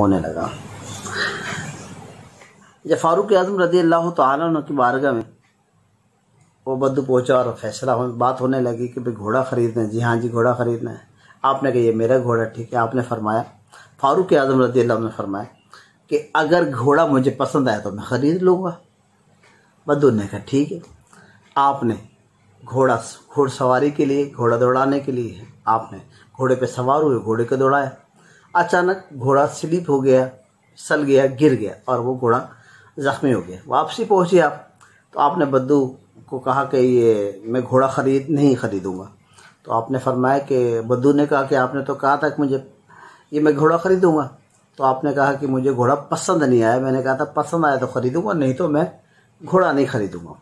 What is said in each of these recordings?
होने लगा जब फारूक आजम रजी अल्लाह की बारगाह में वो बद पहुंचा और फैसला हो बात होने लगी कि भाई घोड़ा खरीदना है जी हाँ जी घोड़ा खरीदना है आपने कहा ये मेरा घोड़ा ठीक है आपने फरमाया फारूक आजम रजी अल्लाह ने फरमाया कि अगर घोड़ा मुझे पसंद आया तो मैं ख़रीद लूँगा बद्दू ने कहा ठीक है आपने घोड़ा घोड़सवारी के लिए घोड़ा दौड़ाने के लिए आपने घोड़े पे सवार हुए घोड़े को दौड़ाया अचानक घोड़ा स्लिप हो गया सल गया गिर गया और वो घोड़ा ज़ख्मी हो गया वापसी पहुंचे आप तो आपने बद्दू को कहा कि ये मैं घोड़ा ख़रीद नहीं ख़रीदूंगा तो आपने फरमाया कि बद्दू ने कहा कि आपने तो कहा था कि मुझे ये मैं घोड़ा खरीदूंगा तो आपने कहा कि मुझे घोड़ा पसंद नहीं आया मैंने कहा था पसंद आया तो खरीदूंगा नहीं तो मैं घोड़ा नहीं खरीदूंगा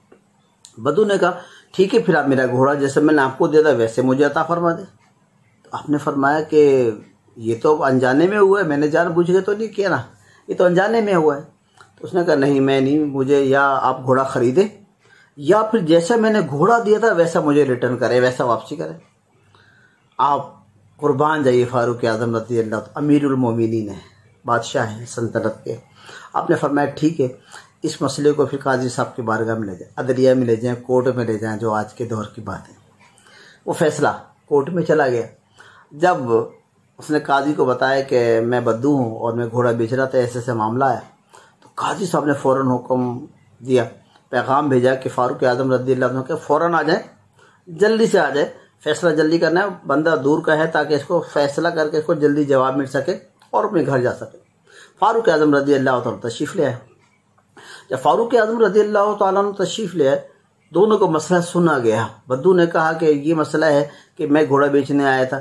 बद्दू ने कहा ठीक है फिर आप मेरा घोड़ा जैसे मैंने आपको दिया था वैसे मुझे अता फरमा दे तो आपने फरमाया कि ये तो अनजाने में हुआ है मैंने जान बुझ के तो नहीं किया ना ये तो अनजाने में हुआ है तो उसने कहा नहीं मैं नहीं मुझे या आप घोड़ा खरीदे या फिर जैसा मैंने घोड़ा दिया था वैसा मुझे रिटर्न करे वैसा वापसी करे आप कुर्बान जाइए फारूक आजम रती अमीर अमीरमिन है बादशाह हैं सल्तनत के आपने फरमाया ठीक है इस मसले को फिर काजी साहब की बारगाह में ले जाए अदलिया में ले जाएं कोर्ट में ले जाएं जो आज के दौर की बात है वो फैसला कोर्ट में चला गया जब उसने काजी को बताया कि मैं बद्दू हूँ और मैं घोड़ा बेच रहा था ऐसे ऐसे मामला आया तो काजी साहब ने फ़ौर हुक्म दिया पैगाम भेजा कि फ़ारूक आज़म रद्दी के फ़ौर आ जाए जल्दी से आ जाए फैसला जल्दी करना है बंदा दूर का है ताकि इसको फैसला करके इसको जल्दी जवाब मिल सके और अपने घर जा सके फ़ारूक आज़म रदी अल्लाह तशरीफ़ ले आए जब फ़ारूक आज़म रदी अल्लाह तशरीफ़ ले आए दोनों को मसला सुना गया बद्दू ने कहा कि ये मसला है कि मैं घोड़ा बेचने आया था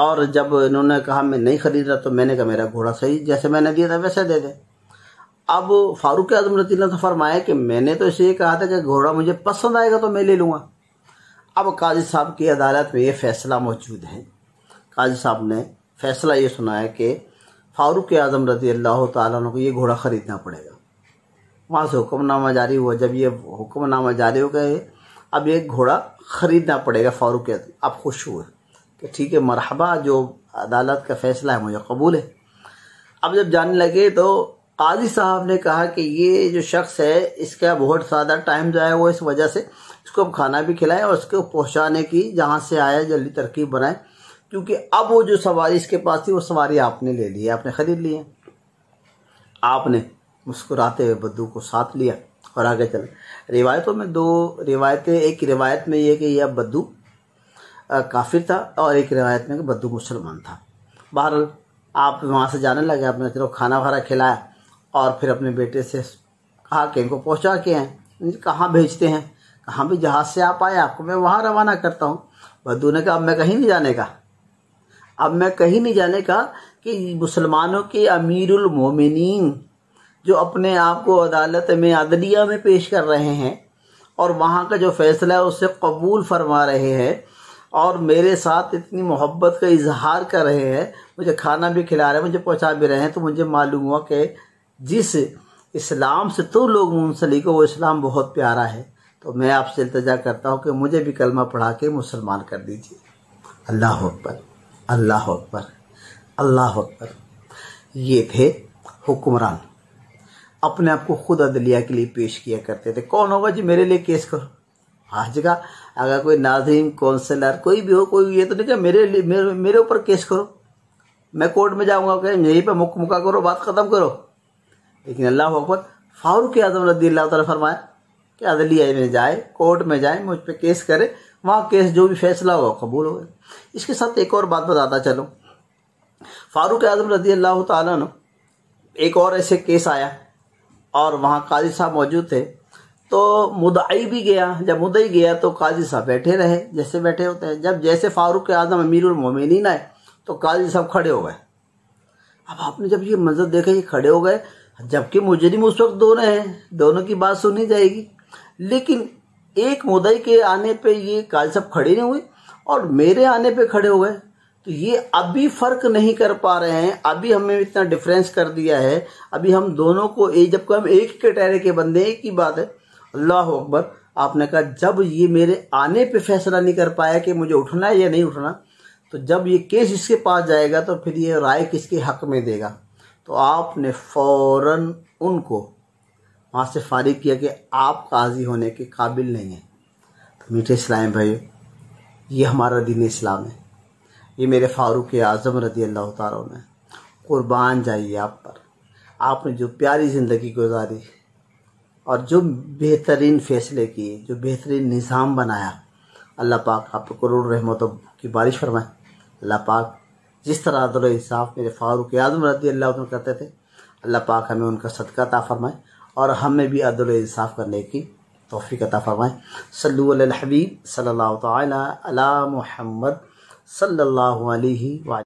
और जब इन्होंने कहा मैं नहीं खरीद रहा तो मैंने कहा मेरा घोड़ा सही जैसे मैंने दिया था वैसे दे दे अब फारूक आजम रती ने फरमाया कि मैंने तो इसे कहा था कि घोड़ा मुझे पसंद आएगा तो मैं ले लूँगा अब काजी साहब की अदालत में ये फैसला मौजूद है काजी साहब ने फैसला ये सुनाया कि फारूक आजम रती अल्लाह तुम को ये घोड़ा ख़रीदना पड़ेगा वहाँ से हुक्मनामा जारी हुआ जब ये हुक्मनामा जारी हो गए अब ये घोड़ा ख़रीदना पड़ेगा फारूक आजम आप खुश हुए कि ठीक है मरहबा जो अदालत का फैसला है मुझे कबूल है अब जब जाने लगे तो काजी साहब ने कहा कि ये जो शख्स है इसका बहुत ज़्यादा टाइम है वो इस वजह से इसको अब खाना भी खिलाएं और उसको पहुंचाने की जहाँ से आया जल्दी तरकीब बनाएं क्योंकि अब वो जो सवारी इसके पास थी वो सवारी आपने ले ली है आपने ख़रीद ली है आपने मुस्कुराते हुए बद्दू को साथ लिया और आगे चले रिवायतों में दो रिवायतें एक रिवायत में ये कि यह बद्दू काफिर था और एक रिवायत में बद्दू मुसलमान था बहर आप वहाँ से जाने लगे आपने चलो खाना वाना खिलाया और फिर अपने बेटे से कहा कि इनको पहुँचा के हैं कहाँ भेजते हैं कहाँ भी जहाज़ से आप आए आपको मैं वहाँ रवाना करता हूँ बद्दू ने कहा अब मैं कहीं नहीं जाने का अब मैं कहीं नहीं जाने का कि मुसलमानों के अमीरुल मोमिनीन जो अपने आप को अदालत में अदलिया में पेश कर रहे हैं और वहाँ का जो फैसला है उसे कबूल फरमा रहे हैं और मेरे साथ इतनी मोहब्बत का इजहार कर रहे हैं मुझे खाना भी खिला रहे हैं मुझे पहुंचा भी रहे हैं तो मुझे मालूम हुआ कि जिस इस्लाम से तो लोग मुंसलिक हो वो इस्लाम बहुत प्यारा है तो मैं आपसे इल्तजा करता हूँ कि मुझे भी कलमा पढ़ा के मुसलमान कर दीजिए अल्लाह अकबर अल्लाह अकबर अल्लाह अकबर ये थे हुक्मरान अपने आप को खुद अदलिया के लिए पेश किया करते थे कौन होगा जी मेरे लिए केस करो आज का अगर कोई नाजिम काउंसलर कोई भी हो कोई ये तो नहीं क्या मेरे लिए मेरे मेरे ऊपर केस करो मैं कोर्ट में जाऊंगा कह यहीं पर मुक मुका करो बात ख़त्म करो लेकिन अल्लाह अकबर फारूक आजम रद्दी अल्लाह तला फरमाए कि अदलिया में जाए कोर्ट में जाए मुझ पर केस करे वहाँ केस जो भी फैसला हो कबूल हो इसके साथ एक और बात बताता चलो फारूक आजम रदी अल्लाह त एक और ऐसे केस आया और वहाँ काजी साहब मौजूद थे तो मुदाई भी गया जब मुदई गया तो काजी साहब बैठे रहे जैसे बैठे होते हैं जब जैसे फारूक आजम अमीर उलमोमिन आए तो काजी साहब खड़े हो गए अब आपने जब ये मंजर देखा ये खड़े हो गए जबकि मुजरिम उस वक्त दो रहे हैं दोनों की बात सुनी जाएगी लेकिन एक मुदई के आने पे ये काजी साहब खड़े नहीं हुए और मेरे आने पे खड़े हो गए तो ये अभी फ़र्क नहीं कर पा रहे हैं अभी हमें इतना डिफरेंस कर दिया है अभी हम दोनों को जब जबकि हम एक के टहरे के बंदे एक ही बात है अल्लाह अकबर आपने कहा जब ये मेरे आने पे फैसला नहीं कर पाया कि मुझे उठना है या नहीं उठना तो जब ये केस इसके पास जाएगा तो फिर ये राय किसके हक में देगा तो आपने फ़ौर उनको वहाँ से फारिग किया कि आप काजी होने के काबिल नहीं हैं तो मीठे इस्लाम भाई ये हमारा दीन इस्लाम है ये मेरे फारूक आज़म रदी अल्लाह तारा ने कुर्बान जाइए आप पर आपने जो प्यारी ज़िंदगी गुजारी और जो बेहतरीन फैसले किए जो बेहतरीन निज़ाम बनाया अल्लाह पाक आप करोड़ रहमतों की बारिश फरमाए अल्लाह पाक जिस तरह अदल इंसाफ मेरे फारूक आजम रदी अल्लाह करते थे अल्लाह पाक हमें उनका सदका ता फरमाए और हमें भी अदल इंसाफ करने की तोफ़ी अता फरमाए सलूल हबीब सल्ला सल्लल्लाहु सल्ला